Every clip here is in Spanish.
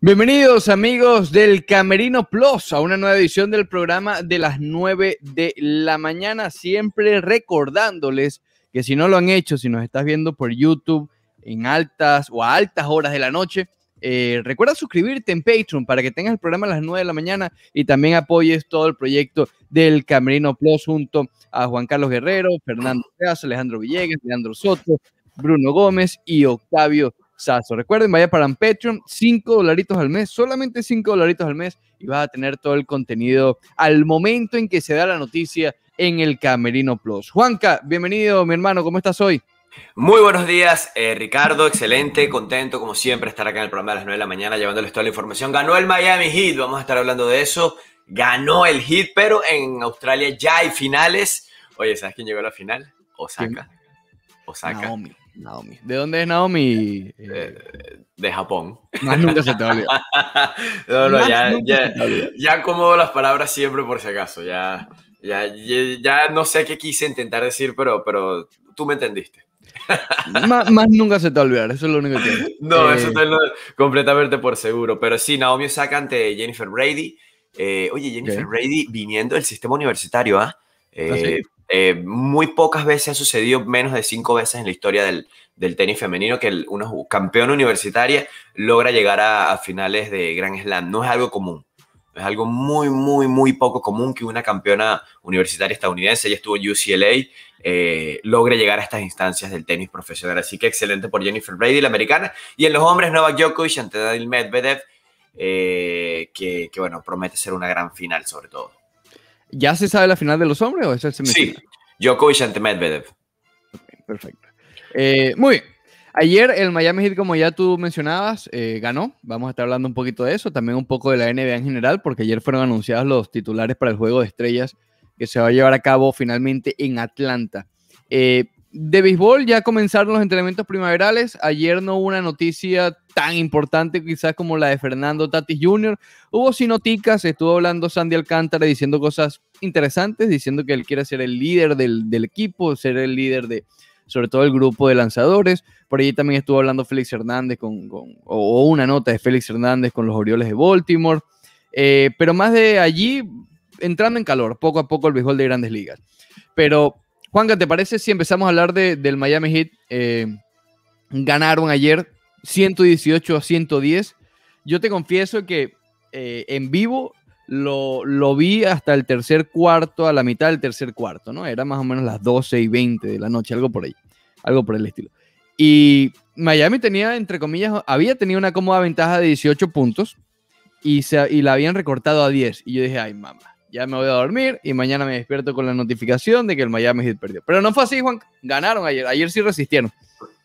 Bienvenidos amigos del Camerino Plus a una nueva edición del programa de las 9 de la mañana, siempre recordándoles que si no lo han hecho, si nos estás viendo por YouTube en altas o a altas horas de la noche, eh, recuerda suscribirte en Patreon para que tengas el programa a las 9 de la mañana y también apoyes todo el proyecto del Camerino Plus junto a Juan Carlos Guerrero, Fernando Casa, Alejandro Villegas, Leandro Soto, Bruno Gómez y Octavio Recuerden, vaya para Patreon, 5 dolaritos al mes, solamente 5 dolaritos al mes y vas a tener todo el contenido al momento en que se da la noticia en el Camerino Plus. Juanca, bienvenido, mi hermano, ¿cómo estás hoy? Muy buenos días, eh, Ricardo. Excelente, contento como siempre estar acá en el programa a las 9 de la mañana llevándoles toda la información. Ganó el Miami Heat, vamos a estar hablando de eso. Ganó el Heat, pero en Australia ya hay finales. Oye, ¿sabes quién llegó a la final? Osaka. Osaka. Naomi. ¿De dónde es Naomi? Eh, eh, eh, de, Japón. Más nunca se te olvida. no, no, ya, ya, acomodo las palabras siempre por si acaso. Ya, ya, no sé qué quise intentar decir, pero, pero tú me entendiste. más, nunca se te va olvidar, eso es lo único que No, eso está completamente por seguro. Pero sí, Naomi saca ante Jennifer Brady. oye, Jennifer Brady viniendo del sistema universitario, ¿ah? ah ¿eh? sí? Eh, muy pocas veces ha sucedido, menos de cinco veces en la historia del, tenis femenino, que una campeona universitaria logra llegar a, finales de Grand Slam. No es algo común. Es algo muy, muy, muy poco común que una campeona universitaria estadounidense, ella estuvo en UCLA, eh, logre llegar a estas instancias del tenis profesional. Así que excelente por Jennifer Brady, la americana. Y en los hombres, Novak Djokovic ante Daniel Medvedev, eh, que, que bueno, promete ser una gran final sobre todo. ¿Ya se sabe la final de los hombres o es el semifinal? Sí, y ante Medvedev. perfecto. Eh, muy bien. Ayer el Miami Heat, como ya tú mencionabas, eh, ganó. Vamos a estar hablando un poquito de eso, también un poco de la NBA en general, porque ayer fueron anunciados los titulares para el juego de estrellas que se va a llevar a cabo finalmente en Atlanta. Eh, de béisbol ya comenzaron los entrenamientos primaverales. Ayer no hubo una noticia tan importante quizás como la de Fernando Tatis Jr. Hubo sinoticas, estuvo hablando Sandy Alcántara diciendo cosas interesantes, diciendo que él quiere ser el líder del, equipo, ser el líder de sobre todo el grupo de lanzadores. Por allí también estuvo hablando Félix Hernández con, o, una nota de Félix Hernández con los Orioles de Baltimore. Eh, pero más de allí, entrando en calor, poco a poco el béisbol de grandes ligas. Pero Juanca, ¿te parece si empezamos a hablar del Miami Heat? Eh, ganaron ayer 118 a 110. Yo te confieso que eh, en vivo lo, vi hasta el tercer cuarto, a la mitad del tercer cuarto, ¿no? Era más o menos las 12 y 20 de la noche, algo por ahí, algo por el estilo. Y Miami tenía, entre comillas, había tenido una cómoda ventaja de 18 puntos y, se, y la habían recortado a 10. Y yo dije, ay, mamá, ya me voy a dormir y mañana me despierto con la notificación de que el Miami Heat perdió. Pero no fue así, Juan. Ganaron ayer. Ayer sí resistieron.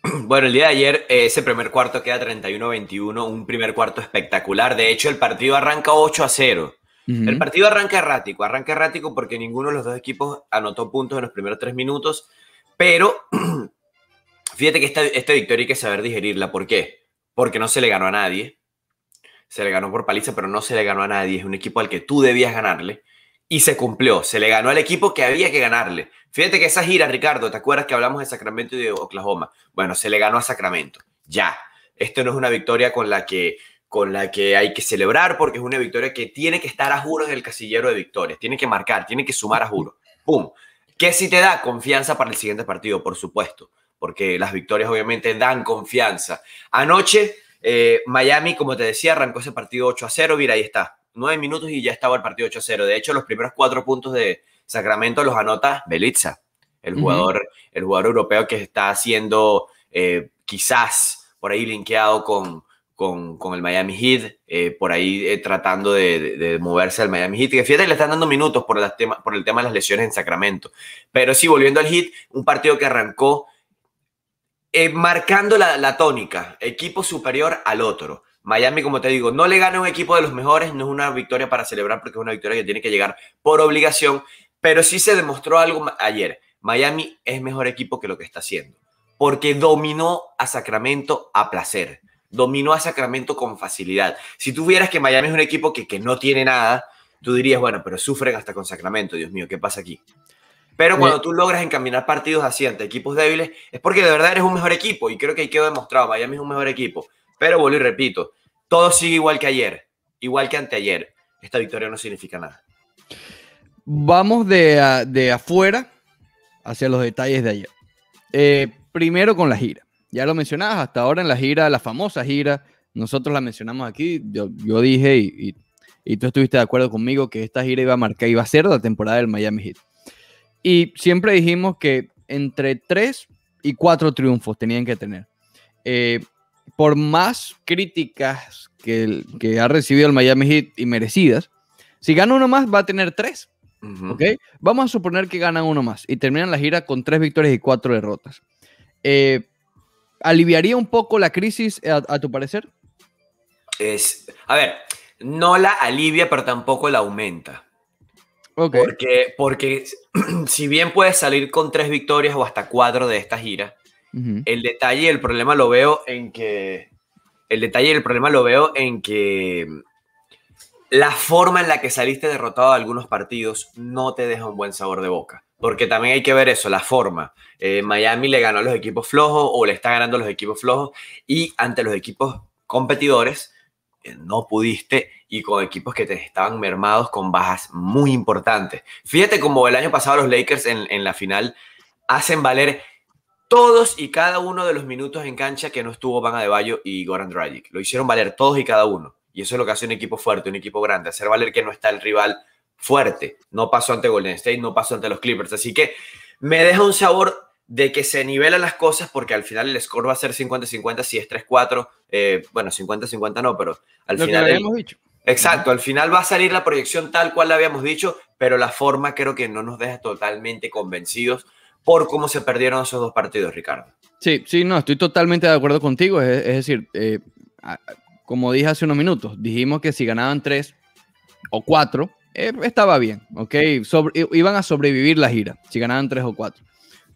Bueno, el día de ayer ese primer cuarto queda 31-21, un primer cuarto espectacular. De hecho, el partido arranca 8 0. El partido arranca errático, arranca errático porque ninguno de los dos equipos anotó puntos en los primeros tres minutos, pero fíjate que esta victoria hay que saber digerirla. ¿Por qué? Porque no se le ganó a nadie, se le ganó por paliza, pero no se le ganó a nadie. Es un equipo al que tú debías ganarle y se cumplió. Se le ganó al equipo que había que ganarle. Fíjate que esa gira, Ricardo, ¿te acuerdas que hablamos de Sacramento y de Oklahoma? Bueno, se le ganó a Sacramento. Ya. Esto no es una victoria con la que con la que hay que celebrar porque es una victoria que tiene que estar a juro en el casillero de victorias, tiene que marcar, tiene que sumar a juro. ¡Pum! ¿Qué si te da confianza para el siguiente partido, por supuesto, porque las victorias obviamente dan confianza. Anoche, eh, Miami, como te decía, arrancó ese partido 8 a 0, mira, ahí está, nueve minutos y ya estaba el partido 8-0. De hecho, los primeros cuatro puntos de Sacramento los anota Belitza, el jugador, el jugador europeo que está haciendo eh, quizás por ahí linkeado con, con, el Miami Heat, eh, por ahí eh, tratando de, moverse al Miami Heat, que fíjate, le están dando minutos por, tema, por el tema de las lesiones en Sacramento. Pero sí, volviendo al Heat, un partido que arrancó marcando la tónica, equipo superior al otro Miami, como te digo, no le gana un equipo de los mejores, no es una victoria para celebrar porque es una victoria que tiene que llegar por obligación, pero sí se demostró algo ayer. Miami es mejor equipo que lo que está haciendo, porque dominó a Sacramento a placer, dominó a Sacramento con facilidad. Si tú vieras que Miami es un equipo que, que no tiene nada, tú dirías, bueno, pero sufren hasta con Sacramento, Dios mío, ¿qué pasa aquí? Pero cuando tú logras encaminar partidos así ante equipos débiles, es porque de verdad eres un mejor equipo y creo que ahí quedó demostrado, Miami es un mejor equipo. Pero vuelvo y repito, todo sigue igual que ayer, igual que anteayer. Esta victoria no significa nada. Vamos de, de afuera hacia los detalles de ayer. Eh, primero con la gira. Ya lo mencionabas, hasta ahora en la gira, la famosa gira, nosotros la mencionamos aquí, yo, yo dije y, y, tú estuviste de acuerdo conmigo que esta gira iba a marcar, iba a ser la temporada del Miami Heat. Y siempre dijimos que entre tres y cuatro triunfos tenían que tener. Eh, por más críticas que, ha recibido el Miami Heat y merecidas, si gana uno más va a tener tres. Vamos a suponer que ganan uno más y terminan la gira con tres victorias y cuatro derrotas. Eh, ¿Aliviaría un poco la crisis a, tu parecer? Es, a ver, no la alivia, pero tampoco la aumenta. Porque, porque si bien puedes salir con tres victorias o hasta cuatro de esta gira, el detalle y el problema lo veo en que. El detalle el problema lo veo en que la forma en la que saliste derrotado de algunos partidos no te deja un buen sabor de boca. Porque también hay que ver eso, la forma. Eh, Miami le ganó a los equipos flojos o le está ganando a los equipos flojos y ante los equipos competidores eh, no pudiste y con equipos que te estaban mermados con bajas muy importantes. Fíjate como el año pasado los Lakers en la final hacen valer todos y cada uno de los minutos en cancha que no estuvo Van Bayo y Goran Dragic. Lo hicieron valer todos y cada uno. Y eso es lo que hace un equipo fuerte, un equipo grande, hacer valer que no está el rival fuerte. No pasó ante Golden State, no pasó ante los Clippers. Así que me deja un sabor de que se nivelan las cosas porque al final el score va a ser 50-50 si es 3-4. Eh, bueno, 50-50 no, pero al lo final... Que habíamos dicho. Exacto, al final va a salir la proyección tal cual la habíamos dicho, pero la forma creo que no nos deja totalmente convencidos por cómo se perdieron esos dos partidos, Ricardo. Sí, sí, no, estoy totalmente de acuerdo contigo. Es, decir, eh, como dije hace unos minutos, dijimos que si ganaban tres o cuatro, eh, estaba bien, ¿ok? iban a sobrevivir la gira, si ganaban tres o cuatro.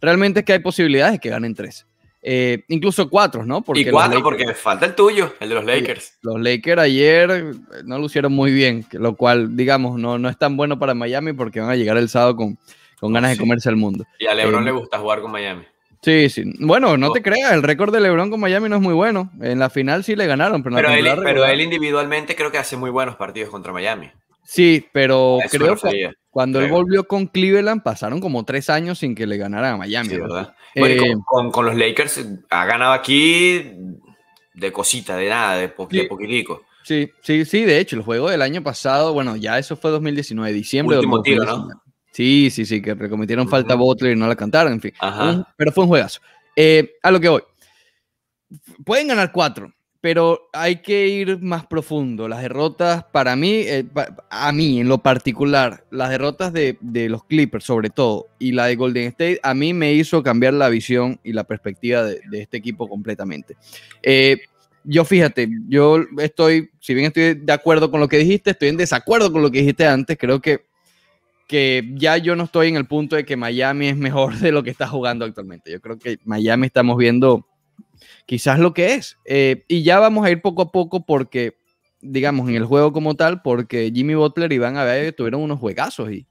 Realmente es que hay posibilidades de que ganen tres. Eh, incluso cuatro, ¿no? Porque y cuatro, porque falta el tuyo, el de los Lakers. Los Lakers ayer no lucieron muy bien, lo cual, digamos, no, no es tan bueno para Miami porque van a llegar el sábado con, con ganas de comerse al mundo. Y a LeBron eh, le gusta jugar con Miami. Sí, sí. Bueno, no oh. te creas, el récord de LeBron con Miami no es muy bueno. En la final sí le ganaron, pero, pero, él, pero él, individualmente creo que hace muy buenos partidos contra Miami. Sí, pero creo que cuando él volvió con Cleveland pasaron como tres años sin que le ganara a Miami. ¿verdad? Eh, con, los Lakers ha ganado aquí de cosita, de nada, de, po sí. Sí, sí, de hecho, el juego del año pasado, bueno, ya eso fue 2019, diciembre de 2019. Sí, sí, sí, que le cometieron falta a Butler y no la cantaron, en fin. pero fue un juegazo. Eh, a lo que voy. Pueden ganar cuatro, pero hay que ir más profundo. Las derrotas, para mí, eh, a mí en lo particular, las derrotas de, los Clippers sobre todo y la de Golden State, a mí me hizo cambiar la visión y la perspectiva de, este equipo completamente. Eh, yo fíjate, yo estoy, si bien estoy de acuerdo con lo que dijiste, estoy en desacuerdo con lo que dijiste antes, creo que que ya yo no estoy en el punto de que Miami es mejor de lo que está jugando actualmente. Yo creo que Miami estamos viendo quizás lo que es. Eh, y ya vamos a ir poco a poco porque, digamos, en el juego como tal, porque Jimmy Butler y Iván ver tuvieron unos juegazos y,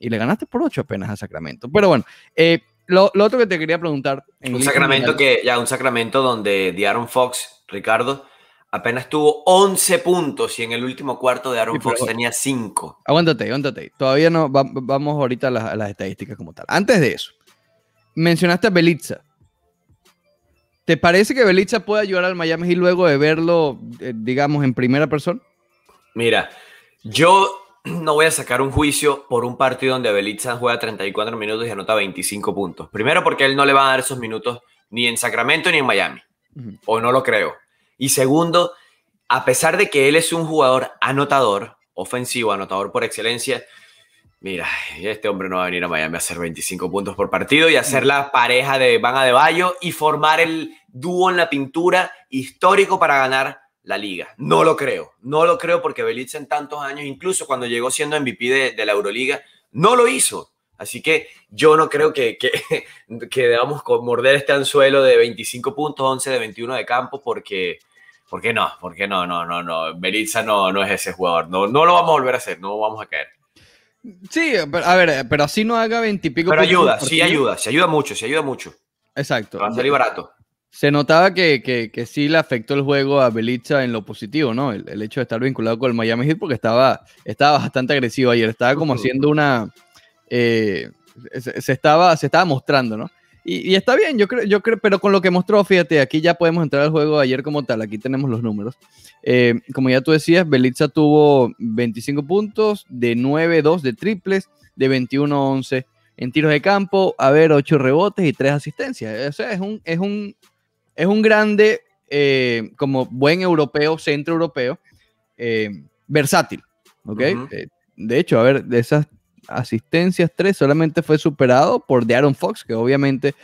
y le ganaste por ocho apenas a Sacramento. Pero bueno, eh, lo, otro que te quería preguntar. En un Sacramento que, ya, un Sacramento donde Diaron Fox, Ricardo, apenas tuvo 11 puntos y en el último cuarto de Aaron Fox tenía 5. Aguántate, aguántate. Todavía no vamos ahorita a las, estadísticas como tal. Antes de eso, mencionaste a Belitza. ¿Te parece que Belitza puede ayudar al Miami y luego de verlo, eh, digamos, en primera persona? Mira, yo no voy a sacar un juicio por un partido donde Belitza juega 34 minutos y anota 25 puntos. Primero porque él no le va a dar esos minutos ni en Sacramento ni en Miami. O no lo creo. Y segundo, a pesar de que él es un jugador anotador, ofensivo, anotador por excelencia, mira, este hombre no va a venir a Miami a hacer 25 puntos por partido y hacer mm. la pareja de Van Bayo y formar el dúo en la pintura histórico para ganar la liga. No lo creo, no lo creo porque Belitz en tantos años, incluso cuando llegó siendo MVP de, la Euroliga, no lo hizo. Así que yo no creo que, que, que debamos morder este anzuelo de 25 puntos, 11 de 21 de campo, porque ¿Por qué no? ¿Por qué no? No, no, no. Belitza no, no es ese jugador. No, no lo vamos a volver a hacer, no vamos a caer. Sí, a ver, pero así no haga veintipico. Pero ayuda, sí ayuda, se ayuda mucho, se ayuda mucho. Exacto. Va a barato. Se notaba que, que, que, sí le afectó el juego a Belitza en lo positivo, ¿no? El, hecho de estar vinculado con el Miami Heat porque estaba, estaba bastante agresivo ayer, estaba como haciendo una... Eh, se, estaba, se estaba mostrando, ¿no? Y, está bien, yo creo, yo creo, pero con lo que mostró, fíjate, aquí ya podemos entrar al juego ayer como tal, aquí tenemos los números. Eh, como ya tú decías, Belitza tuvo 25 puntos, de 9-2 de triples, de 21-11 en tiros de campo, a ver, 8 rebotes y 3 asistencias. O sea, es un, es un, es un grande, eh, como buen europeo, centro europeo, eh, versátil, ¿ok? de hecho, a ver, de esas asistencias, 3, solamente fue superado por Aaron Fox, que obviamente...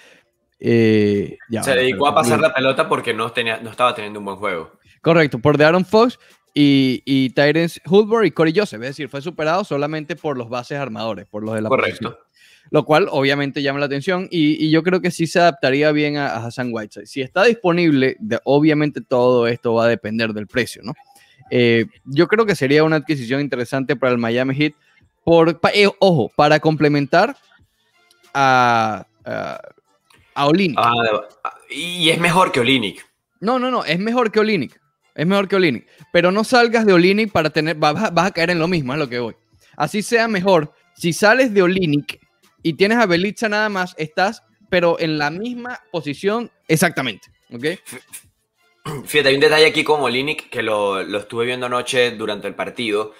Eh, se dedicó a pasar la pelota porque no, tenía, no estaba teniendo un buen juego. Correcto, por Aaron Fox y, y Tyrese y Corey Joseph. Es decir, fue superado solamente por los bases armadores, por los de la Correcto. Lo cual obviamente llama la atención y, yo creo que sí se adaptaría bien a, Hassan Whiteside. Si está disponible, obviamente todo esto va a depender del precio, ¿no? Eh, yo creo que sería una adquisición interesante para el Miami Heat por, eh, ojo, para complementar a, a, Olinic. Ah, y es mejor que Olinic. No, no, no, es mejor que Olinic. Es mejor que Olinic. Pero no salgas de Olinic para tener. Vas, a caer en lo mismo, es lo que voy. Así sea mejor. Si sales de Olinic y tienes a Belicha nada más, estás, pero en la misma posición exactamente. ¿Ok? Fíjate, hay un detalle aquí con Olinic que lo, lo estuve viendo anoche durante el partido.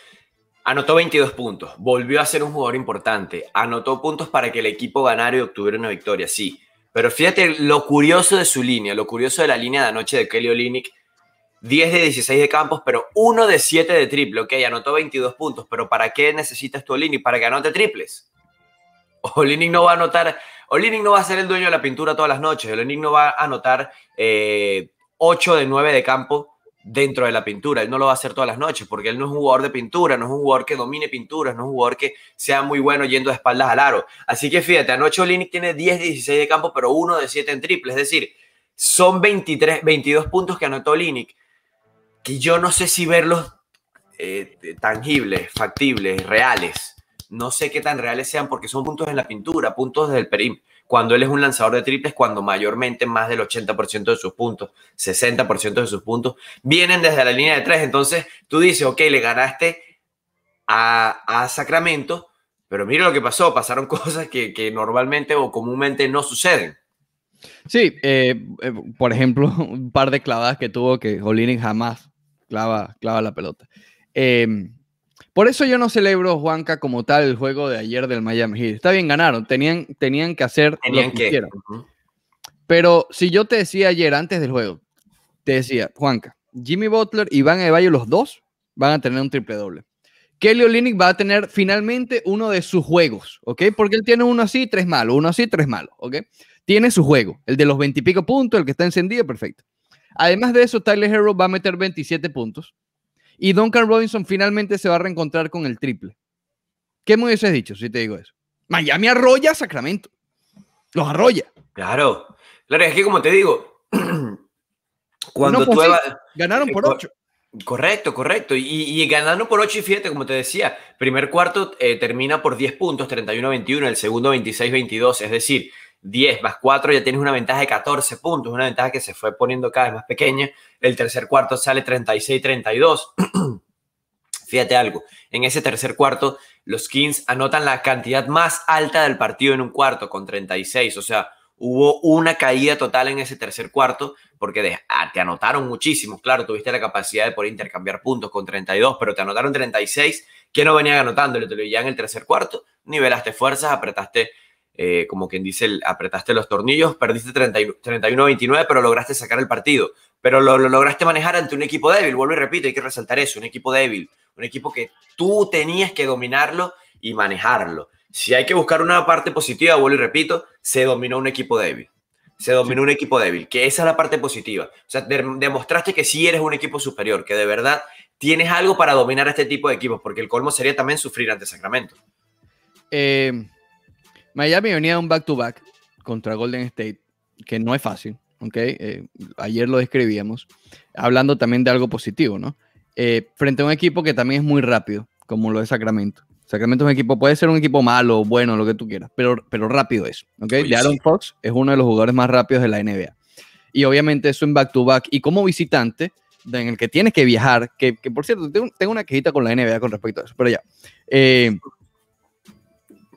Anotó 22 puntos, volvió a ser un jugador importante, anotó puntos para que el equipo ganara y obtuviera una victoria, sí. Pero fíjate lo curioso de su línea, lo curioso de la línea de anoche de Kelly Olinick. 10 de 16 de campos, pero 1 de 7 de triple. Ok, anotó 22 puntos, pero ¿para qué necesitas tu Olinick? Para que anote triples. Olinick no va a anotar, Olinick no va a ser el dueño de la pintura todas las noches. Olinick no va a anotar 8 eh, de 9 de campo dentro de la pintura. Él no lo va a hacer todas las noches porque él no es un jugador de pintura, no es un jugador que domine pinturas, no es un jugador que sea muy bueno yendo de espaldas al aro. Así que fíjate, anoche Olinic tiene 10 16 de campo, pero uno de 7 en triple. Es decir, son 23, 22 puntos que anotó Olinic que yo no sé si verlos eh, tangibles, factibles, reales. No sé qué tan reales sean porque son puntos en la pintura, puntos del perímetro cuando él es un lanzador de triples, cuando mayormente más del 80% de sus puntos, 60% de sus puntos, vienen desde la línea de tres. Entonces tú dices, ok, le ganaste a, Sacramento, pero mira lo que pasó, pasaron cosas que, normalmente o comúnmente no suceden. Sí, eh, eh, por ejemplo, un par de clavadas que tuvo que Jolinen jamás clava, clava la pelota. Em, por eso yo no celebro, Juanca, como tal el juego de ayer del Miami Heat. Está bien, ganaron, tenían, tenían que hacer lo que, quisieran. Pero si yo te decía ayer, antes del juego, te decía, Juanca, Jimmy Butler y Van Evayo, los dos, van a tener un triple doble. Kelly Olynyk va a tener finalmente uno de sus juegos, ¿ok? Porque él tiene uno así, tres malos, uno así, tres malos, ¿ok? Tiene su juego, el de los veintipico puntos, el que está encendido, perfecto. Además de eso, Tyler Hero va a meter 27 puntos. Y Duncan Robinson finalmente se va a reencontrar con el triple. ¿Qué me hubieses dicho si te digo eso? Miami arrolla a Sacramento. Los arrolla. Claro. Claro, es que como te digo, cuando Ganaron por 8. Correcto, correcto. Y, ganaron ganando por 8 y fíjate, como te decía, primer cuarto eh, termina por 10 puntos, 31-21, el segundo 26-22, es decir, 10 más 4 ya tienes una ventaja de 14 puntos, una ventaja que se fue poniendo cada vez más pequeña. El tercer cuarto sale 36-32. Fíjate algo, en ese tercer cuarto los Kings anotan la cantidad más alta del partido en un cuarto con 36, o sea, hubo una caída total en ese tercer cuarto porque ah, te anotaron muchísimo, claro, tuviste la capacidad de poder intercambiar puntos con 32, pero te anotaron 36 que no venían anotándole, te lo ya en el tercer cuarto, nivelaste fuerzas, apretaste eh, como quien dice, apretaste los tornillos, perdiste 31-29, pero lograste sacar el partido. Pero lo, lograste manejar ante un equipo débil, vuelvo y repito, hay que resaltar eso, un equipo débil, un equipo que tú tenías que dominarlo y manejarlo. Si hay que buscar una parte positiva, vuelvo y repito, se dominó un equipo débil. Se dominó un equipo débil, que esa es la parte positiva. O sea, demostraste que sí eres un equipo superior, que de verdad tienes algo para dominar este tipo de equipos, porque el colmo sería también sufrir ante Sacramento. Eh, Miami venía de un back-to-back contra Golden State, que no es fácil, ¿ok? Eh, ayer lo describíamos, hablando también de algo positivo, ¿no? Eh, frente a un equipo que también es muy rápido, como lo de Sacramento. Sacramento es un equipo, puede ser un equipo malo, bueno, lo que tú quieras, pero, pero rápido es, ¿ok? de Aaron Fox es uno de los jugadores más rápidos de la NBA. Y obviamente eso en back-to-back y como visitante, en el que tienes que viajar, que, que por cierto, tengo, una quejita con la NBA con respecto a eso, pero ya. Eh,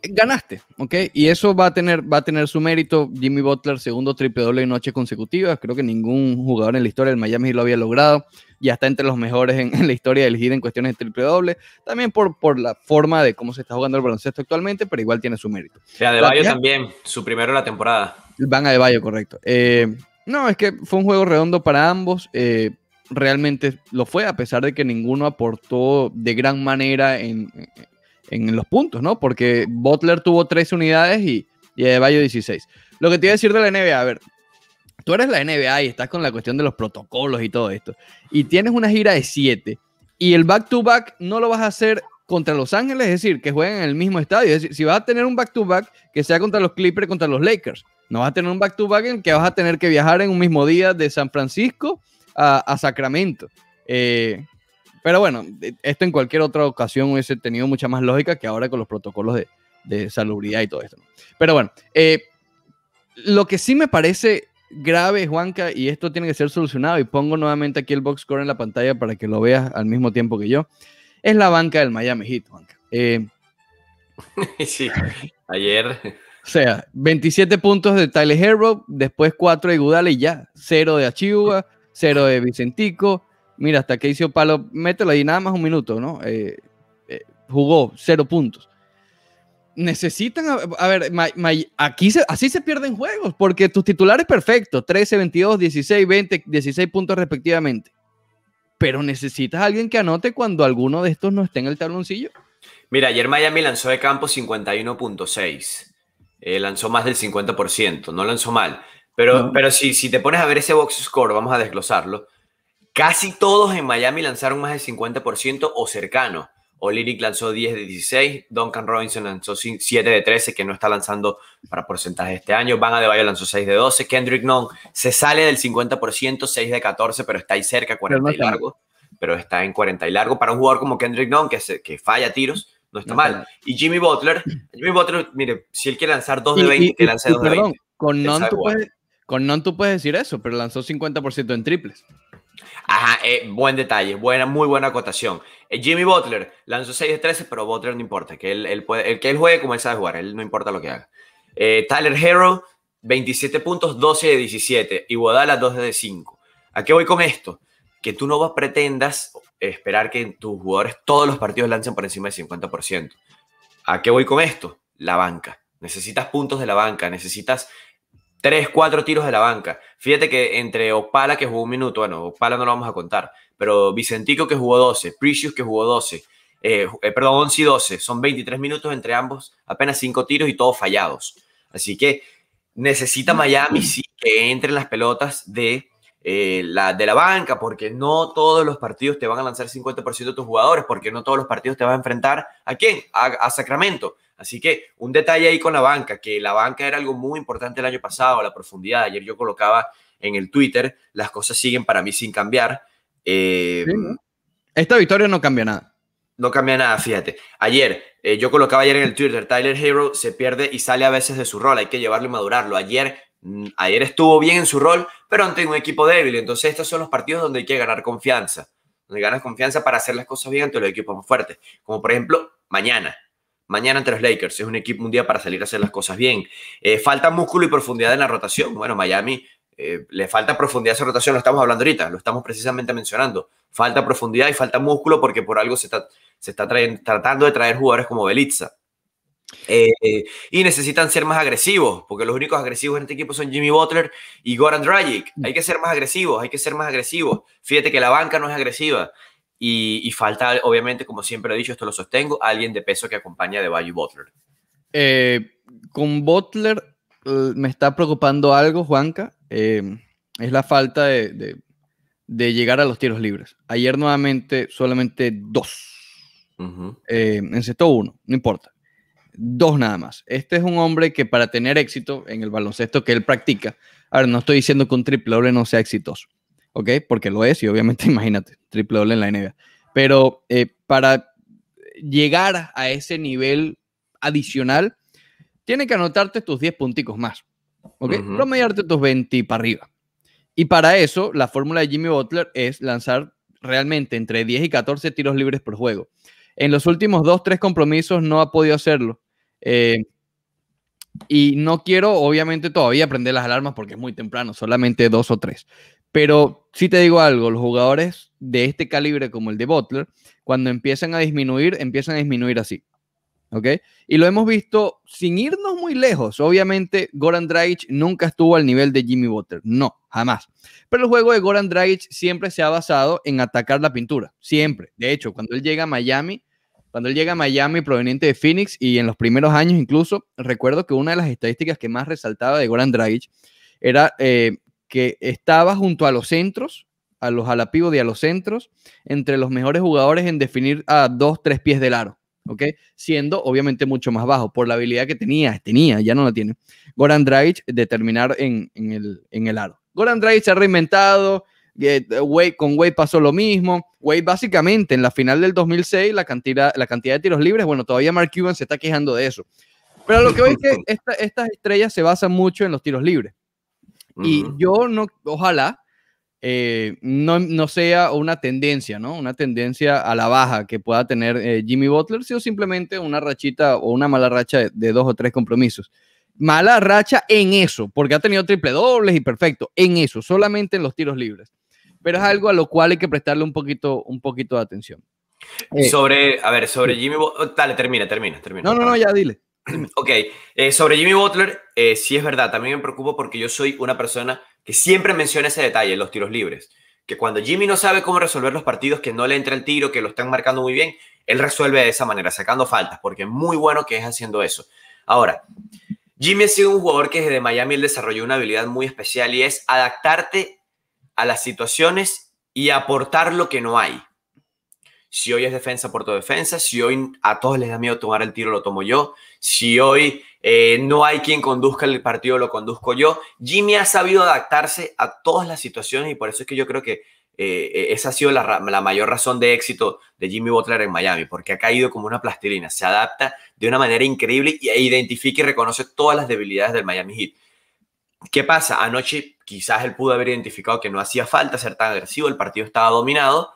ganaste, ¿ok? Y eso va a tener, va a tener su mérito. Jimmy Butler, segundo triple doble en noche consecutiva. Creo que ningún jugador en la historia del Miami lo había logrado. Ya está entre los mejores en, la historia de elegir en cuestiones de triple doble. También por, por la forma de cómo se está jugando el baloncesto actualmente, pero igual tiene su mérito. De Bayo también, su primero de la temporada. Van Bayo, correcto. Eh, no, es que fue un juego redondo para ambos. Eh, realmente lo fue, a pesar de que ninguno aportó de gran manera en, en los puntos, ¿no? Porque Butler tuvo tres unidades y, y 16. Lo que te iba a decir de la NBA, a ver, tú eres la NBA y estás con la cuestión de los protocolos y todo esto, y tienes una gira de 7 y el back-to-back no lo vas a hacer contra Los Ángeles, es decir, que jueguen en el mismo estadio. Es decir, si vas a tener un back-to-back que sea contra los Clippers, contra los Lakers, no vas a tener un back-to-back en que vas a tener que viajar en un mismo día de San Francisco a, a Sacramento. Eh, pero bueno, e, esto en cualquier otra ocasión hubiese tenido mucha más lógica que ahora con los protocolos de, de salubridad y todo esto. Pero bueno, eh, lo que sí me parece grave, Juanca, y esto tiene que ser solucionado, y pongo nuevamente aquí el box en la pantalla para que lo veas al mismo tiempo que yo, es la banca del Miami Heat, Juanca. Eh, sí, ayer. O sea, 27 puntos de Tyler Herro, después 4 de Gudale y ya, 0 de Achiuga, 0 de Vicentico, mira, hasta que hizo palo, mételo ahí nada más un minuto, ¿no? Eh, eh, jugó cero puntos. Necesitan, a, ver, aquí así se pierden juegos, porque tus titulares perfectos, 13, 22, 16, 20, 16 puntos respectivamente. Pero necesitas alguien que anote cuando alguno de estos no esté en el tabloncillo. Mira, ayer Miami lanzó de campo 51.6. Eh, lanzó más del 50%, no lanzó mal. Pero, pero si, si te pones a ver ese box score, vamos a desglosarlo. Casi todos en Miami lanzaron más del 50% o cercano. Olyric lanzó 10 de 16, Duncan Robinson lanzó 7 de 13, que no está lanzando para porcentaje este año, Van Adebayo lanzó 6 de 12, Kendrick Nunn se sale del 50%, 6 de 14, pero está ahí cerca, 40 y largo, pero está en 40 y largo para un jugador como Kendrick Nunn, que, que falla tiros, no está mal. Y Jimmy Butler, Jimmy Butler, mire, si él quiere lanzar 2 de 20, que lance 2 de 20. Con Nunn tú con tú puedes decir eso, pero lanzó 50% en triples. Ajá, eh, buen detalle, buena, muy buena acotación. Eh, Jimmy Butler lanzó 6 de 13, pero Butler no importa, que él, el que él juegue como él sabe jugar, él no importa lo que haga. Eh, Tyler Harrow, 27 puntos, 12 de 17, y Bodala 2 de 5. ¿A qué voy con esto? Que tú no pretendas esperar que tus jugadores todos los partidos lancen por encima del 50%. ¿A qué voy con esto? La banca. Necesitas puntos de la banca, necesitas Tres, cuatro tiros de la banca. Fíjate que entre Opala, que jugó un minuto, bueno, Opala no lo vamos a contar, pero Vicentico, que jugó 12, Precious, que jugó 12, eh, eh, perdón, 11 y 12, son 23 minutos entre ambos, apenas cinco tiros y todos fallados. Así que necesita mm. Miami sí que entren las pelotas de eh, la, de la banca, porque no todos los partidos te van a lanzar 50% de tus jugadores, porque no todos los partidos te van a enfrentar a quién, a, Sacramento. Así que un detalle ahí con la banca, que la banca era algo muy importante el año pasado, la profundidad. Ayer yo colocaba en el Twitter, las cosas siguen para mí sin cambiar. Eh, Esta victoria no cambia nada. No cambia nada, fíjate. Ayer, eh, yo colocaba ayer en el Twitter, Tyler Hero se pierde y sale a veces de su rol, hay que llevarlo y madurarlo. Ayer Mm, ayer estuvo bien en su rol, pero ante un equipo débil. Entonces, estos son los partidos donde hay que ganar confianza. Donde ganas confianza para hacer las cosas bien ante los equipos más fuertes. Como por ejemplo, mañana. Mañana entre los Lakers. Es un equipo un día para salir a hacer las cosas bien. Eh, falta músculo y profundidad en la rotación. Bueno, Miami eh, le falta profundidad a esa rotación. Lo estamos hablando ahorita. Lo estamos precisamente mencionando. Falta profundidad y falta músculo porque por algo se está, se está tratando de traer jugadores como Belitza eh, y necesitan ser más agresivos, porque los únicos agresivos en este equipo son Jimmy Butler y Goran Dragic. Mm. Hay que ser más agresivos, hay que ser más agresivos. Fíjate que la banca no es agresiva. Y, falta, obviamente, como siempre he dicho, esto lo sostengo, alguien de peso que acompañe de Valle Butler. Eh, con Butler eh, me está preocupando algo, Juanca. es la falta de, llegar a los tiros libres. Ayer nuevamente solamente dos. en uno, no importa dos nada más. Este es un hombre que para tener éxito en el baloncesto que él practica, a ver, no estoy diciendo que un triple doble no sea exitoso, ¿ok? Porque lo es y obviamente imagínate, triple doble en la NBA. Pero eh, para llegar a ese nivel adicional, tiene que anotarte tus 10 punticos más, ¿ok? no Promediarte tus 20 para arriba. Y para eso, la fórmula de Jimmy Butler es lanzar realmente entre 10 y 14 tiros libres por juego. En los últimos dos, tres compromisos no ha podido hacerlo. Eh, y no quiero, obviamente, todavía prender las alarmas porque es muy temprano, solamente dos o tres. Pero si te digo algo, los jugadores de este calibre como el de Butler, cuando empiezan a disminuir, empiezan a disminuir así. ¿Ok? Y lo hemos visto sin irnos muy lejos. Obviamente, Goran Dragic nunca estuvo al nivel de Jimmy Butler. No, jamás. Pero el juego de Goran Dragic siempre se ha basado en atacar la pintura. Siempre. De hecho, cuando él llega a Miami, cuando él llega a Miami proveniente de Phoenix y en los primeros años incluso, recuerdo que una de las estadísticas que más resaltaba de Goran Dragic era eh, que estaba junto a los centros, a los alapivos y a los centros, entre los mejores jugadores en definir a dos, tres pies del aro. ¿ok? Siendo obviamente mucho más bajo por la habilidad que tenía, tenía, ya no la tiene, Goran Dragic de terminar en, el, en el aro. Goran Dragic se ha reinventado, eh, con Wade pasó lo mismo. Wade básicamente en la final del 2006, la cantidad, la cantidad de tiros libres, bueno, todavía Mark Cuban se está quejando de eso. Pero lo que veo es que estas estrellas se basan mucho en los tiros libres. Y yo no, ojalá, eh, no, sea una tendencia, ¿no? Una tendencia a la baja que pueda tener eh, Jimmy Butler, sino simplemente una rachita o una mala racha de, de, dos o tres compromisos. Mala racha en eso, porque ha tenido triple dobles y perfecto, en eso, solamente en los tiros libres pero es algo a lo cual hay que prestarle un poquito, un poquito de atención. Eh, sobre, a ver, sobre Jimmy Butler, oh, dale, termina, termina, termina. No, no, no, ya dile. Ok, eh, sobre Jimmy Butler, eh, sí es verdad, también me preocupo porque yo soy una persona que siempre menciona ese detalle, los tiros libres, que cuando Jimmy no sabe cómo resolver los partidos, que no le entra el tiro, que lo están marcando muy bien, él resuelve de esa manera, sacando faltas, porque es muy bueno que es haciendo eso. Ahora, Jimmy ha sido un jugador que desde Miami él desarrolló una habilidad muy especial y es adaptarte a las situaciones y aportar lo que no hay. Si hoy es defensa, por aporto defensa. Si hoy a todos les da miedo tomar el tiro, lo tomo yo. Si hoy eh, no hay quien conduzca el partido, lo conduzco yo. Jimmy ha sabido adaptarse a todas las situaciones y por eso es que yo creo que eh, esa ha sido la, mayor razón de éxito de Jimmy Butler en Miami, porque ha caído como una plastilina, se adapta de una manera increíble e identifica y reconoce todas las debilidades del Miami Heat. ¿Qué pasa? Anoche quizás él pudo haber identificado que no hacía falta ser tan agresivo, el partido estaba dominado,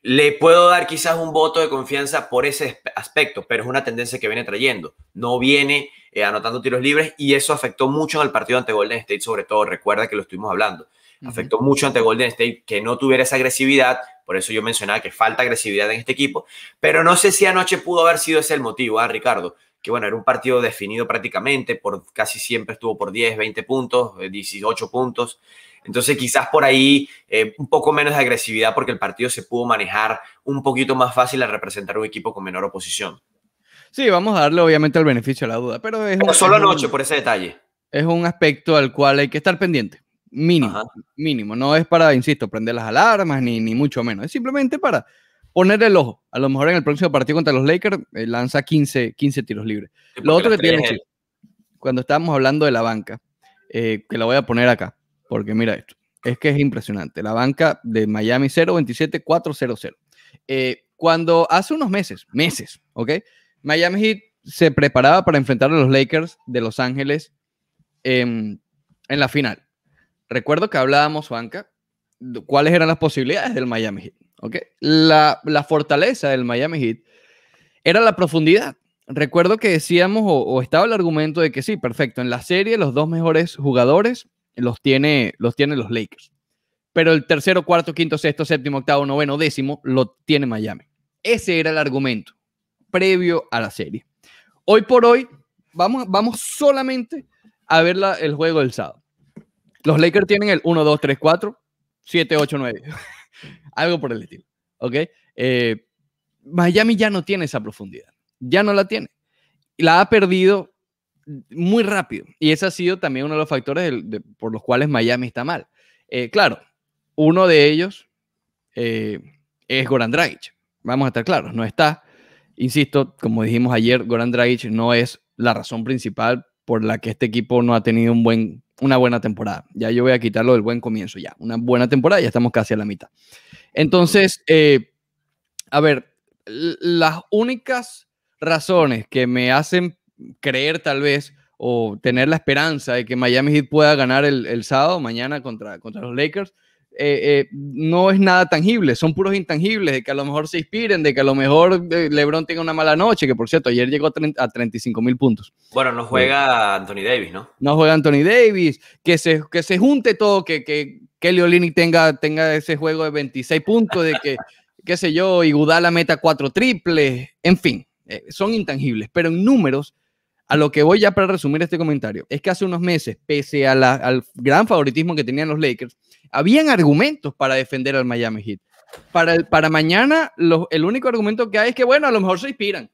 le puedo dar quizás un voto de confianza por ese aspecto, pero es una tendencia que viene trayendo. No viene eh, anotando tiros libres y eso afectó mucho en el partido ante Golden State, sobre todo, recuerda que lo estuvimos hablando. Afectó mucho ante Golden State que no tuviera esa agresividad, por eso yo mencionaba que falta agresividad en este equipo, pero no sé si anoche pudo haber sido ese el motivo, ah Ricardo? que bueno, era un partido definido prácticamente, por casi siempre estuvo por 10, 20 puntos, 18 eh, puntos. Entonces quizás por ahí eh, un poco menos de agresividad porque el partido se pudo manejar un poquito más fácil al representar un equipo con menor oposición. Sí, vamos a darle obviamente el beneficio a la duda, pero es... solo anoche por ese detalle. Es un aspecto al cual hay que estar pendiente, mínimo, mínimo. No es para, insisto, prender las alarmas ni, ni mucho menos, es simplemente para poner el ojo. A lo mejor en el próximo partido contra los Lakers eh, lanza 15, 15 tiros libres. Lo otro que tiene cuando estábamos hablando de la banca, eh, que la voy a poner acá, porque mira esto, es que es impresionante. La banca de Miami 0 27 eh, cuando hace unos meses, meses, ¿ok? Miami Heat se preparaba para enfrentar a los Lakers de Los Ángeles em, en, la final. Recuerdo que hablábamos, banca, cuáles eran las posibilidades del Miami Heat. ¿okay? La, fortaleza del Miami Heat era la profundidad. Recuerdo que decíamos o, estaba el argumento de que sí, perfecto, en la serie los dos mejores jugadores los tiene los, tiene los Lakers. Pero el tercero, cuarto, quinto, sexto, séptimo, octavo, noveno, décimo lo tiene Miami. Ese era el argumento previo a la serie. Hoy por hoy vamos, vamos solamente a ver la, el juego del sábado. Los Lakers tienen el 1, 2, 3, 4, 7, 8, 9. Algo por el estilo. ¿Ok? Eh, Miami ya no tiene esa profundidad. Ya no la tiene. La ha perdido muy rápido. Y ese ha sido también uno de los factores por los cuales Miami está mal. Eh, claro, uno de ellos eh, es Goran Dragic. Vamos a estar claros, no está. Insisto, como dijimos ayer, Goran Dragic no es la razón principal por la que este equipo no ha tenido un buen una buena temporada. Ya yo voy a quitarlo del buen comienzo, ya. Una buena temporada, ya estamos casi a la mitad. Entonces, eh, a ver, las únicas razones que me hacen creer tal vez o tener la esperanza de que Miami Heat pueda ganar el, sábado, mañana contra, contra los Lakers, eh, eh, no es nada tangible, son puros intangibles, de que a lo mejor se inspiren, de que a lo mejor eh, LeBron tenga una mala noche, que por cierto, ayer llegó a, a 35 mil puntos. Bueno, no juega Anthony Davis, ¿no? No juega Anthony Davis, que se, que se junte todo, que, que Kelly Olinick tenga, tenga ese juego de 26 puntos, de que, qué sé yo, y la meta cuatro triples, en fin, son intangibles, pero en números, a lo que voy ya para resumir este comentario, es que hace unos meses, pese al gran favoritismo que tenían los Lakers, habían argumentos para defender al Miami Heat. Para, para mañana, el único argumento que hay es que, bueno, a lo mejor se inspiran.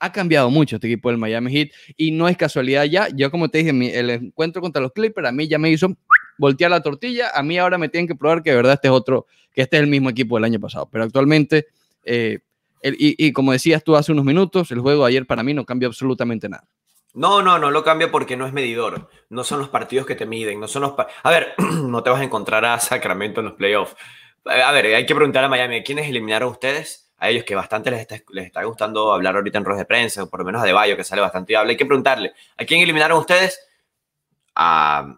Ha cambiado mucho este equipo del Miami Heat y no es casualidad ya. Yo, como te dije, el encuentro contra los Clippers a mí ya me hizo voltear la tortilla. A mí ahora me tienen que probar que de verdad este es otro, que este es el mismo equipo del año pasado. Pero actualmente, eh, y, como decías tú hace unos minutos, el juego de ayer para mí no cambió absolutamente nada. No, no, no lo cambia porque no es medidor. No son los partidos que te miden. No son los a ver, no te vas a encontrar a Sacramento en los playoffs. Eh, a ver, hay que preguntar a Miami, ¿quiénes eliminaron ustedes? A ellos que bastante les está, les está gustando hablar ahorita en ruedas de prensa, o por lo menos a De Bayo, que sale bastante y habla. Hay que preguntarle, ¿a quién eliminaron ustedes?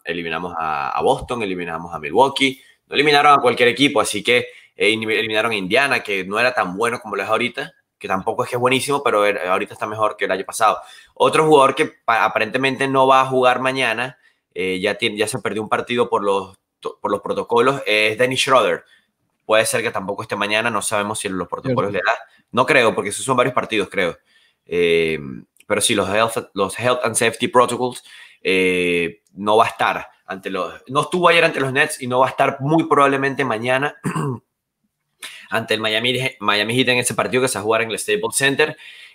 eliminamos a, Boston, eliminamos a Milwaukee, no eliminaron a cualquier equipo, así que eh, eliminaron a Indiana, que no era tan bueno como lo es ahorita, que tampoco es que es buenísimo, pero ahorita está mejor que el año pasado. Otro jugador que aparentemente no va a jugar mañana, eh, ya, ya se perdió un partido por los, por los protocolos, es Danny Schroeder. Puede ser que tampoco esté mañana, no sabemos si los protocolos le dan No creo, porque esos son varios partidos, creo. Eh, pero sí, los Health, los health and Safety Protocols eh, no va a estar ante los. No estuvo ayer ante los Nets y no va a estar muy probablemente mañana ante el Miami, Miami Heat en ese partido que se va a jugar en el Staples Center.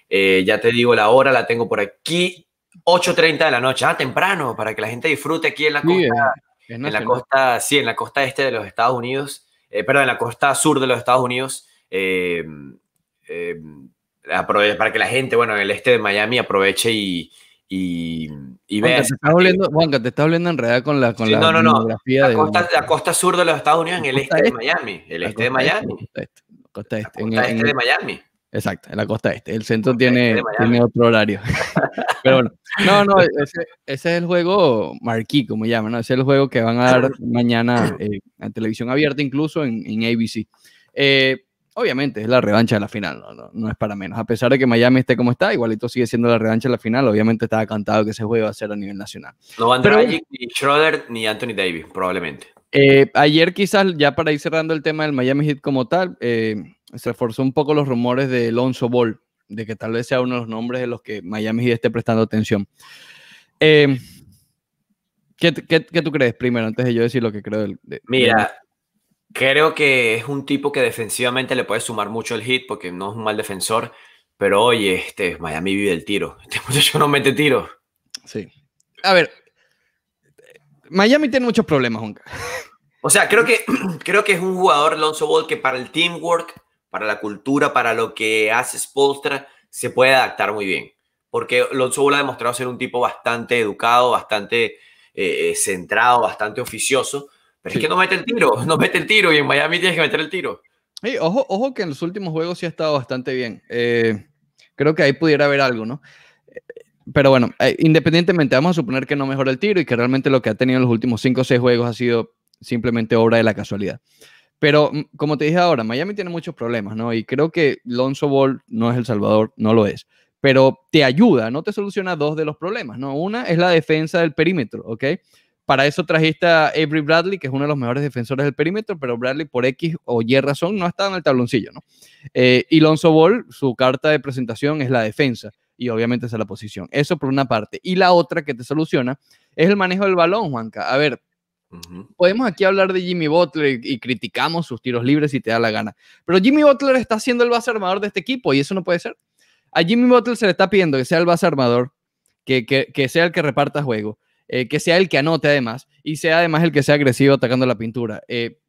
Eh, ya te digo la hora, la tengo por aquí, 8.30 de la noche, ah, temprano, para que la gente disfrute aquí en la costa, en la costa, sí, en la costa este de los Estados Unidos, eh, perdón, en la costa sur de los Estados Unidos, em, em, para que la gente, bueno, en el este de Miami aproveche y, y, y Te estás hablando, en con la, con la no, La costa, sur de los Estados Unidos, en el este, de Miami. El este de Miami. costa este de Miami. Exacto, en la costa este. El centro tiene, tiene, otro horario. Pero bueno, no, no, ese, es el juego marquí como llaman, ¿no? Ese es el juego que van a dar mañana eh, en televisión abierta, incluso en, ABC. Eh, obviamente es la revancha de la final, no, no, no, es para menos. A pesar de que Miami esté como está, igualito sigue siendo la revancha de la final, obviamente estaba cantado que ese juego va a ser a nivel nacional. No van a entrar ni Schroeder ni Anthony Davis, probablemente. Eh, ayer quizás, ya para ir cerrando el tema del Miami Heat como tal, eh, se reforzó un poco los rumores de Alonso Ball, de que tal vez sea uno de los nombres de los que Miami esté prestando atención. Em, ¿qué, tú crees primero, antes de yo decir lo que creo? Mira, creo que es un tipo que defensivamente le puede sumar mucho el hit porque no es un mal defensor, pero oye, este, Miami vive el tiro. Este muchacho no mete tiro. Sí. A ver, Miami tiene muchos problemas, Juncker. O sea, creo que, creo que es un jugador, Lonzo Ball, que para el teamwork para la cultura, para lo que hace Spolstra, se puede adaptar muy bien. Porque Lonzo ha demostrado ser un tipo bastante educado, bastante eh, centrado, bastante oficioso, pero es que no mete el tiro, no mete el tiro y en Miami tienes que meter el tiro. ojo, ojo que en los últimos juegos sí ha estado bastante bien. Eh, creo que ahí pudiera haber algo, ¿no? Eh, pero bueno, independientemente, vamos a suponer que no mejora el tiro y que realmente lo que ha tenido en los últimos 5 o 6 juegos ha sido simplemente obra de la casualidad. Pero mm, como te dije ahora, Miami tiene muchos problemas, ¿no? Y creo que Lonzo Ball no es el salvador, no lo es. Pero te ayuda, no te soluciona dos de los problemas, ¿no? Una es la defensa del perímetro, ¿ok? Para eso trajiste a Avery Bradley, que es uno de los mejores defensores del perímetro, pero Bradley por X o Y razón no está en el tabloncillo, ¿no? Eh, y Lonzo Ball, su carta de presentación es la defensa y obviamente esa es la posición. Eso por una parte. Y la otra que te soluciona es el manejo del balón, Juanca. A ver, Podemos aquí hablar de Jimmy Butler y, criticamos sus tiros libres si te da la gana. Pero Jimmy Butler está siendo el base armador de este equipo y eso no puede ser. A Jimmy Butler se le está pidiendo que sea el base armador, que, que, que sea el que reparta juego, eh, que sea el que anote además y sea además el que sea agresivo atacando la pintura. Eh,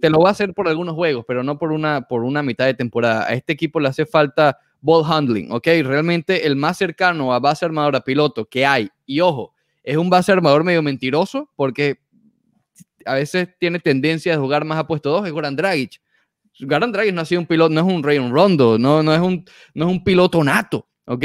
te lo va a hacer por algunos juegos, pero no por una, por una mitad de temporada. A este equipo le hace falta ball handling, ¿ok? Realmente el más cercano a base armador a piloto que hay, y ojo, es un base armador medio mentiroso porque a veces tiene tendencia a jugar más a puesto 2 es Goran Dragic. Goran Dragic no ha sido un piloto, no es un un Rondo, no, no, es un, no es un piloto nato, ¿ok?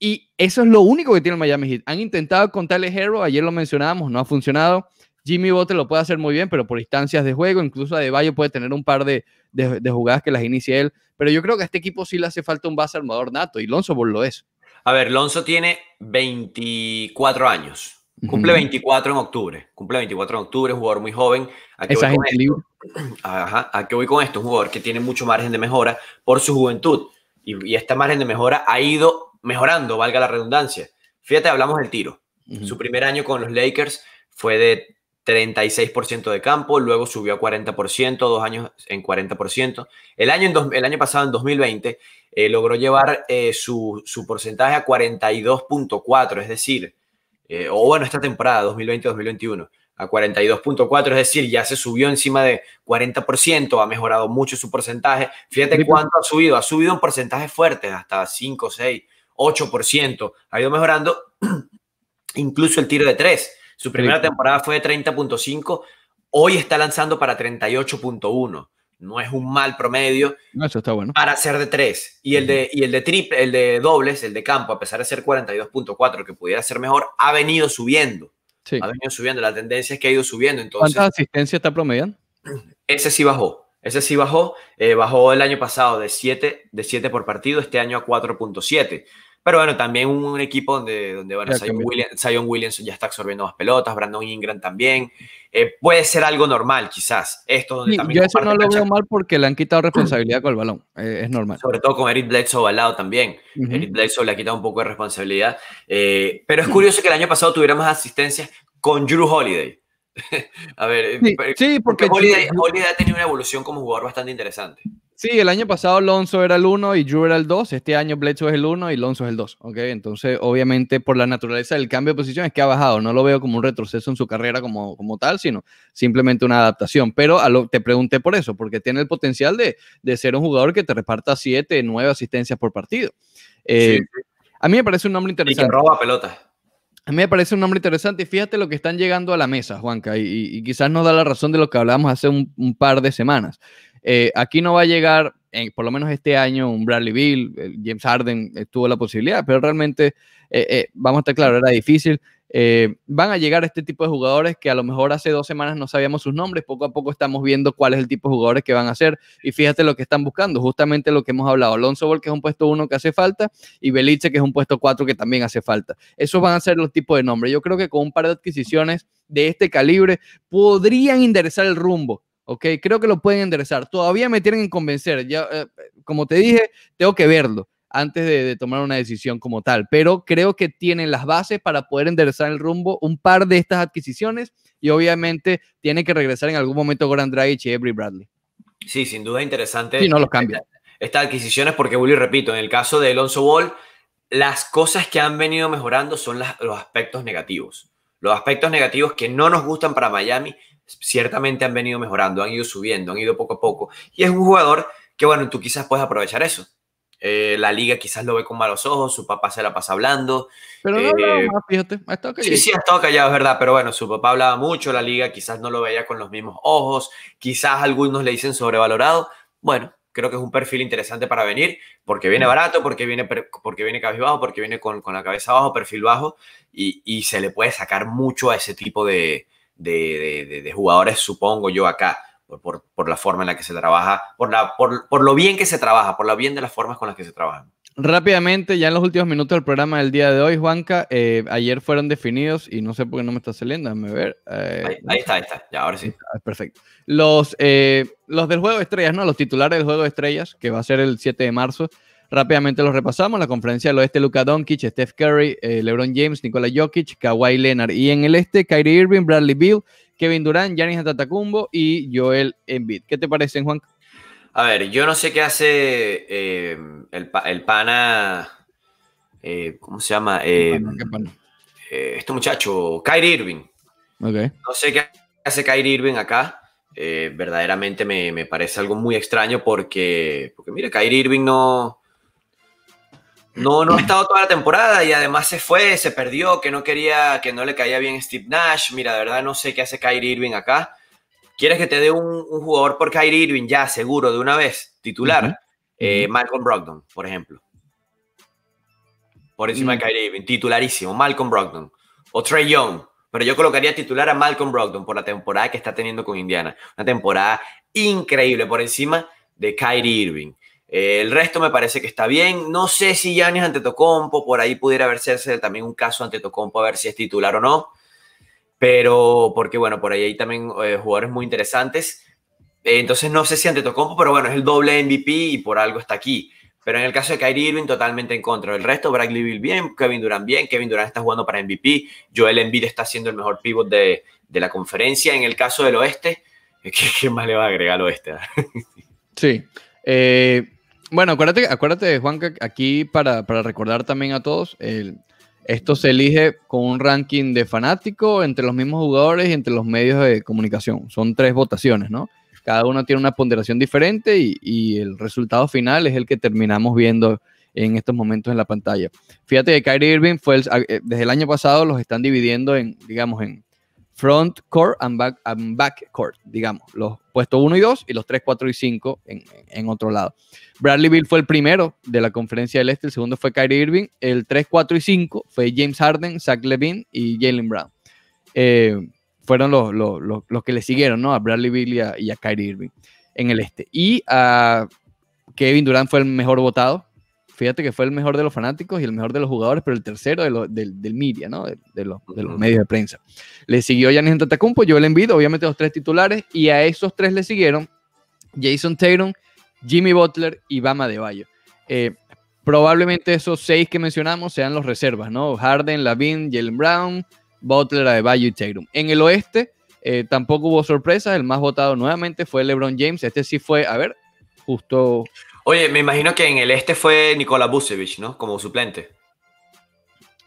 Y eso es lo único que tiene el Miami Heat. Han intentado contarle Tyler Hero, ayer lo mencionábamos, no ha funcionado. Jimmy Bote lo puede hacer muy bien, pero por instancias de juego, incluso Adebayo puede tener un par de, de, jugadas que las inicie él. Pero yo creo que a este equipo sí le hace falta un base armador nato y Lonzo Ball lo es. A ver, Lonzo tiene 24 años. Cumple 24 en octubre. Cumple 24 en octubre, jugador muy joven. ¿A qué, voy, con Ajá. voy con esto? jugador que tiene mucho margen de mejora por su juventud. Y, y este margen de mejora ha ido mejorando, valga la redundancia. Fíjate, hablamos del tiro. Su primer año con los Lakers fue de 36% de campo, luego subió a 40%, dos años en 40%. El año, en el año pasado, en 2020, eh, logró llevar eh, su, su porcentaje a 42.4, es decir, eh, o bueno, esta temporada 2020-2021, a 42.4, es decir, ya se subió encima de 40%, ha mejorado mucho su porcentaje. Fíjate pues. cuánto ha subido, ha subido en porcentajes fuertes, hasta 5, 6, 8%, ha ido mejorando incluso el tiro de 3. Su primera pues. temporada fue de 30.5, hoy está lanzando para 38.1 no es un mal promedio. está bueno. Para ser de tres. Y el de, y el de triple, el de dobles, el de campo, a pesar de ser 42.4, que pudiera ser mejor, ha venido subiendo. Ha venido subiendo. La tendencia es que ha ido subiendo. Entonces, ¿Cuántas asistencia está promediando? Ese sí bajó. Ese sí bajó. Eh, bajó el año pasado de 7 de siete por partido, este año a 4.7. Pero bueno, también un equipo donde, donde bueno, Zion, Williamson ya está absorbiendo más pelotas, Brandon Ingram también. Eh, puede ser algo normal, quizás. Esto yo eso no lo veo mal porque le han quitado responsabilidad con el balón. Eh, es normal. Sobre todo con Eric Bledsoe al lado también. Eric Bledsoe le ha quitado un poco de responsabilidad. Eh, pero es curioso que el año pasado tuviera más asistencias con Drew Holiday. A ver, sí, porque, Holiday ha tenido una evolución como jugador bastante interesante. Sí, el año pasado Alonso era el 1 y Drew era el 2. Este año Bledsoe es el 1 y Alonso es el 2. ¿okay? Entonces, obviamente, por la naturaleza del cambio de posición es que ha bajado. No lo veo como un retroceso en su carrera como, como tal, sino simplemente una adaptación. Pero te pregunté por eso, porque tiene el potencial de, ser un jugador que te reparta 7, 9 asistencias por partido. Eh, a mí me parece un nombre interesante. Y roba pelota A mí me parece un nombre interesante y fíjate lo que están llegando a la mesa, Juanca, y, quizás nos da la razón de lo que hablábamos hace un, par de semanas. Eh, aquí no va a llegar, por lo menos este año, un Bradley Bill, eh, James Harden eh, tuvo la posibilidad, pero realmente, vamos a estar claros, era difícil. van a llegar este tipo de jugadores que a lo mejor hace dos semanas no sabíamos sus nombres, poco a poco estamos viendo cuál es el tipo de jugadores que van a ser y fíjate lo que están buscando, justamente lo que hemos hablado, Alonso Ball que es un puesto uno que hace falta y Belice que es un puesto 4 que también hace falta. Esos van a ser los tipos de nombres. Yo creo que con un par de adquisiciones de este calibre podrían enderezar el rumbo ¿ok? Creo que lo pueden enderezar. Todavía me tienen que convencer. Ya, eh, como te dije, tengo que verlo antes de, tomar una decisión como tal, pero creo que tienen las bases para poder enderezar el rumbo un par de estas adquisiciones y obviamente tiene que regresar en algún momento Goran Dragic y Avery Bradley. Sí, sin duda interesante. Y no los cambia. Estas adquisiciones, porque vuelvo repito, en el caso de Alonso Ball, las cosas que han venido mejorando son los aspectos negativos. Los aspectos negativos que no nos gustan para Miami ciertamente han venido mejorando, han ido subiendo, han ido poco a poco. Y es un jugador que, bueno, tú quizás puedes aprovechar eso. Eh, la liga quizás lo ve con malos ojos, su papá se la pasa hablando. Pero no eh, fíjate, ha estado callado. Sí, sí, ha estado callado, es verdad, pero bueno, su papá hablaba mucho, la liga quizás no lo veía con los mismos ojos, quizás algunos le dicen sobrevalorado. Bueno, creo que es un perfil interesante para venir, porque viene barato, porque viene, porque viene porque viene con, la cabeza abajo, perfil bajo, y se le puede sacar mucho a ese tipo de, de, jugadores, supongo yo, acá, por, la forma en la que se trabaja, por, la, por, lo bien que se trabaja, por lo bien de las formas con las que se trabaja Rápidamente, ya en los últimos minutos del programa del día de hoy, Juanca, eh, ayer fueron definidos y no sé por qué no me está saliendo, a ver. Eh, ahí, está, ahí está, ya ahora sí. Perfecto. Los, eh, los del juego de estrellas, ¿no? Los titulares del juego de estrellas, que va a ser el 7 de marzo. Rápidamente los repasamos. La conferencia del oeste, Luka Doncic, Steph Curry, eh, LeBron James, Nikola Jokic, Kawhi Leonard. Y en el este, Kyrie Irving, Bradley Beal, Kevin Durant, Giannis Antetokounmpo y Joel Embiid. ¿Qué te parecen, Juan? A ver, yo no sé qué hace eh, el, pana... Eh, ¿Cómo se llama? ¿Qué este muchacho, Kyrie Irving. No sé qué hace Kyrie Irving acá. verdaderamente me, me, parece algo muy extraño porque, porque mira, Kyrie Irving no no, no ha estado toda la temporada y además se fue, se perdió, que no quería, que no le caía bien Steve Nash. Mira, de verdad no sé qué hace Kyrie Irving acá. ¿Quieres que te dé un, jugador por Kyrie Irving ya seguro de una vez, titular? Eh, Malcolm Brogdon, por ejemplo. Por encima de mm. Kyrie Irving, titularísimo, Malcolm Brogdon. O Trey Young. Pero yo colocaría titular a Malcolm Brogdon por la temporada que está teniendo con Indiana. Una temporada increíble por encima de Kyrie Irving. Eh, el resto me parece que está bien. No sé si ante Tocompo por ahí pudiera verse también un caso ante Tocompo a ver si es titular o no. Pero, porque bueno, por ahí hay también eh, jugadores muy interesantes. Eh, entonces no sé si Tocompo pero bueno, es el doble MVP y por algo está aquí. Pero en el caso de Kyrie Irving, totalmente en contra. El resto, Bradley Bill bien, Kevin Durant bien, Kevin Durant está jugando para MVP, Joel Embiid está siendo el mejor pivot de, de la conferencia. En el caso del oeste, ¿qué, más le va a agregar al oeste? Ah? sí. Eh, bueno, acuérdate, acuérdate, Juan, que aquí para, recordar también a todos, esto se elige con un ranking de fanático entre los mismos jugadores y entre los medios de comunicación. Son tres votaciones, ¿no? Cada uno tiene una ponderación diferente y, el resultado final es el que terminamos viendo en estos momentos en la pantalla. Fíjate que Kyrie Irving fue eh, desde el año pasado los están dividiendo en, digamos, en front court and back, and back court, digamos, los puestos 1 y 2 y los 3, 4 y 5 en, otro lado. Bradley Bill fue el primero de la conferencia del Este, el segundo fue Kyrie Irving, el 3, 4 y 5 fue James Harden, Zach Levine y Jalen Brown. Eh, fueron los, que le siguieron, A Bradley Bill y a, y a Kyrie Irving en el Este. Y a Kevin Durant fue el mejor votado fíjate que fue el mejor de los fanáticos y el mejor de los jugadores, pero el tercero del, del, media, ¿no? De, los, medios de prensa. Le siguió Yanis yo le envido, obviamente los tres titulares, y a esos tres le siguieron Jason Tatum, Jimmy Butler y Bama de Bayo. Eh, probablemente esos seis que mencionamos sean los reservas, ¿no? Harden, Lavin, Jalen Brown, Butler, Adebayo y Tatum. En el oeste eh, tampoco hubo sorpresas, el más votado nuevamente fue LeBron James, este sí fue, a ver, justo Oye, me imagino que en el este fue Nikola Busevich, ¿no? Como suplente.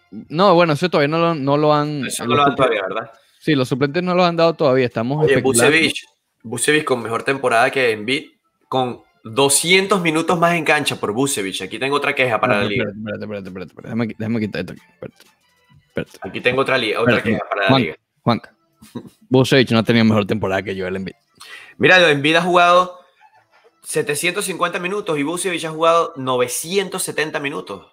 No, bueno, eso todavía no lo, han. Eso no lo han todavía, ¿verdad? Sí, los suplentes no lo han dado todavía. Estamos. Oye, Bucevich, Busevich con mejor temporada que Envid, con 200 minutos más en cancha por Busevich. Aquí tengo otra queja para la liga. Espérate, espérate, espérate, Déjame, quitar esto aquí. Aquí tengo otra, otra queja para la liga. Juanca, Busevich no ha tenido mejor temporada que yo Joel Envid. Mira, Envid ha jugado 750 minutos y bucevich ha jugado 970 minutos.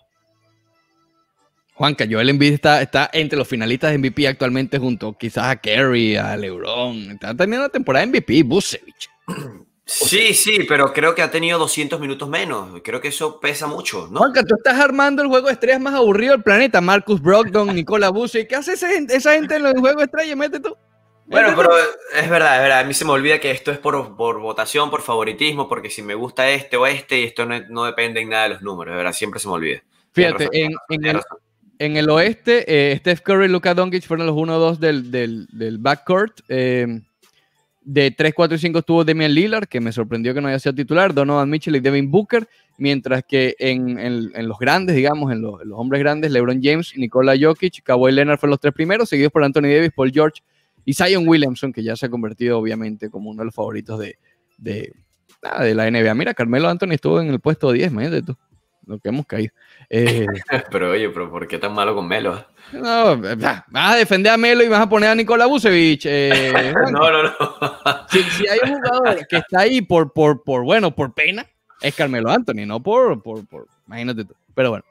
Juanca, Joel Embiid está, está entre los finalistas de MVP actualmente junto quizás a Kerry, a LeBron. Está teniendo la temporada MVP, bucevich Sí, sí, pero creo que ha tenido 200 minutos menos. Creo que eso pesa mucho, ¿no? Juanca, tú estás armando el juego de estrellas más aburrido del planeta. Marcus Brogdon, Nicola Busse. ¿Qué hace esa gente, en los juego de estrellas? Mete tú. Bueno, pero es verdad, es verdad. A mí se me olvida que esto es por, votación, por favoritismo, porque si me gusta este o este, y esto no, depende en nada de los números, verdad, siempre se me olvida. Fíjate, en, el, oeste, eh, Steph Curry y Luka Doncic fueron los 1-2 del, backcourt. Eh, de 3, 4 y 5 estuvo Demian Lillard, que me sorprendió que no haya sido titular, Donovan Mitchell y Devin Booker, mientras que en, los grandes, digamos, en los, hombres grandes, LeBron James, Nikola Jokic, Kawhi Leonard fueron los tres primeros, seguidos por Anthony Davis, Paul George y Zion Williamson, que ya se ha convertido obviamente como uno de los favoritos de, de, nada, ah, de la NBA. Mira, Carmelo Anthony estuvo en el puesto 10, imagínate tú lo que hemos caído. Eh, pero oye, pero ¿por qué tan malo con Melo? No, vas a defender a Melo y vas a poner a Nikola Vucevic. Eh, no, no, no. Si, hay un jugador que está ahí por, por, por, bueno, por pena, es Carmelo Anthony, no por, por, por imagínate tú. Pero bueno,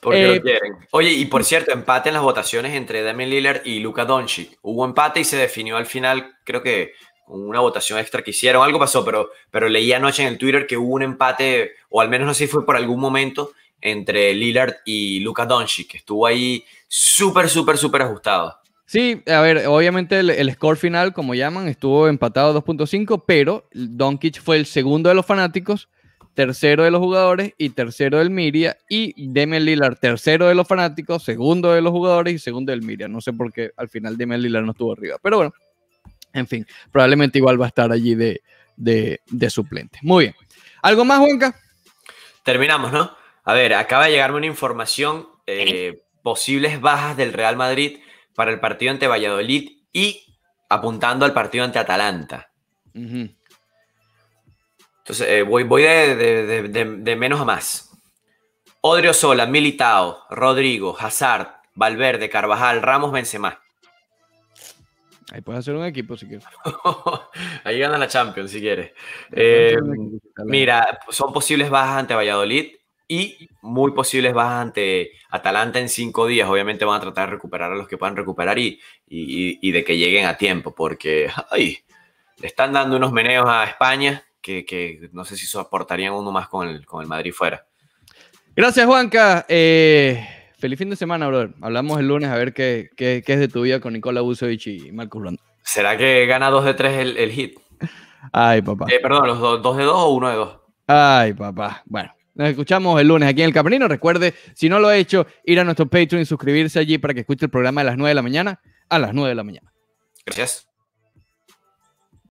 porque eh, Oye, y por cierto, empate en las votaciones entre Damien Lillard y Luka Doncic. Hubo empate y se definió al final, creo que con una votación extra que hicieron, algo pasó, pero, pero leí anoche en el Twitter que hubo un empate, o al menos no sé si fue por algún momento, entre Lillard y Luka Doncic, que estuvo ahí súper, súper, súper ajustado. Sí, a ver, obviamente el, el, score final, como llaman, estuvo empatado 2.5, pero Doncic fue el segundo de los fanáticos tercero de los jugadores y tercero del Miria. Y Demel Lilar, tercero de los fanáticos, segundo de los jugadores y segundo del Miria. No sé por qué al final Demel Lilar no estuvo arriba. Pero bueno, en fin, probablemente igual va a estar allí de, de, suplente. Muy bien. ¿Algo más, Juanca? Terminamos, ¿no? A ver, acaba de llegarme una información. Eh, posibles bajas del Real Madrid para el partido ante Valladolid y apuntando al partido ante Atalanta. Entonces, eh, voy, de, menos a más. Odrio Sola, Militao, Rodrigo, Hazard, Valverde, Carvajal, Ramos, Benzema. Ahí puedes hacer un equipo si quieres. Ahí gana la Champions si quieres. Eh, mira, pues, son posibles bajas ante Valladolid y muy posibles bajas ante Atalanta en cinco días. Obviamente van a tratar de recuperar a los que puedan recuperar y, y, de que lleguen a tiempo, porque le están dando unos meneos a España que, no sé si soportarían uno más con el, con el Madrid fuera. Gracias, Juanca. Eh, feliz fin de semana, brother. Hablamos el lunes a ver qué, es de tu vida con Nicola Busevich y Marcus Rondo. ¿Será que gana 2 de 3 el, hit? Ay, papá. Eh, perdón, ¿los 2 de 2 o 1 de 2? Ay, papá. Bueno. Nos escuchamos el lunes aquí en el Camerino. Recuerde, si no lo ha hecho, ir a nuestro Patreon y suscribirse allí para que escuche el programa de las 9 de la mañana a las 9 de la mañana. Gracias.